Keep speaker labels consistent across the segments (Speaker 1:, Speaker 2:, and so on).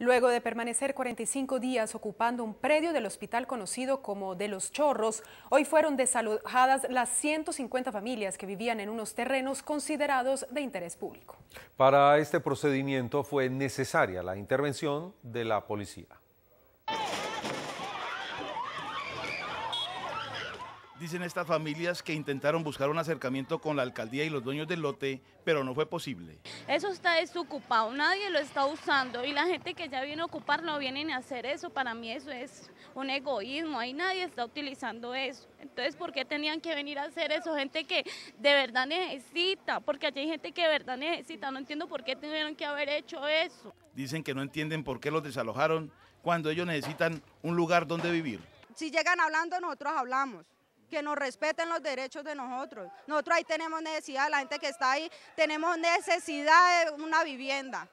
Speaker 1: Luego de permanecer 45 días ocupando un predio del hospital conocido como de los Chorros, hoy fueron desalojadas las 150 familias que vivían en unos terrenos considerados de interés público.
Speaker 2: Para este procedimiento fue necesaria la intervención de la policía. dicen estas familias que intentaron buscar un acercamiento con la alcaldía y los dueños del lote, pero no fue posible.
Speaker 3: Eso está desocupado, nadie lo está usando y la gente que ya viene a ocupar no vienen a hacer eso. Para mí eso es un egoísmo, ahí nadie está utilizando eso. Entonces, ¿por qué tenían que venir a hacer eso? Gente que de verdad necesita, porque allí hay gente que de verdad necesita, no entiendo por qué tuvieron que haber hecho eso.
Speaker 2: Dicen que no entienden por qué los desalojaron cuando ellos necesitan un lugar donde vivir.
Speaker 3: Si llegan hablando, nosotros hablamos
Speaker 1: que nos respeten los derechos de nosotros. Nosotros ahí tenemos necesidad, la gente que está ahí, tenemos necesidad de una vivienda.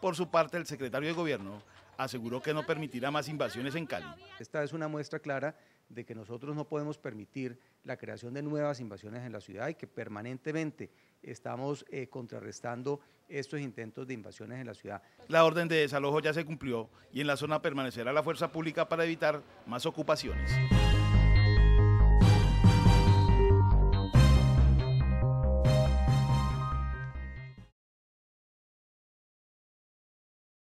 Speaker 2: Por su parte, el secretario de Gobierno aseguró que no permitirá más invasiones en Cali. Esta es una muestra clara de que nosotros no podemos permitir la creación de nuevas invasiones en la ciudad y que permanentemente estamos eh, contrarrestando estos intentos de invasiones en la ciudad. La orden de desalojo ya se cumplió y en la zona permanecerá la fuerza pública para evitar más ocupaciones.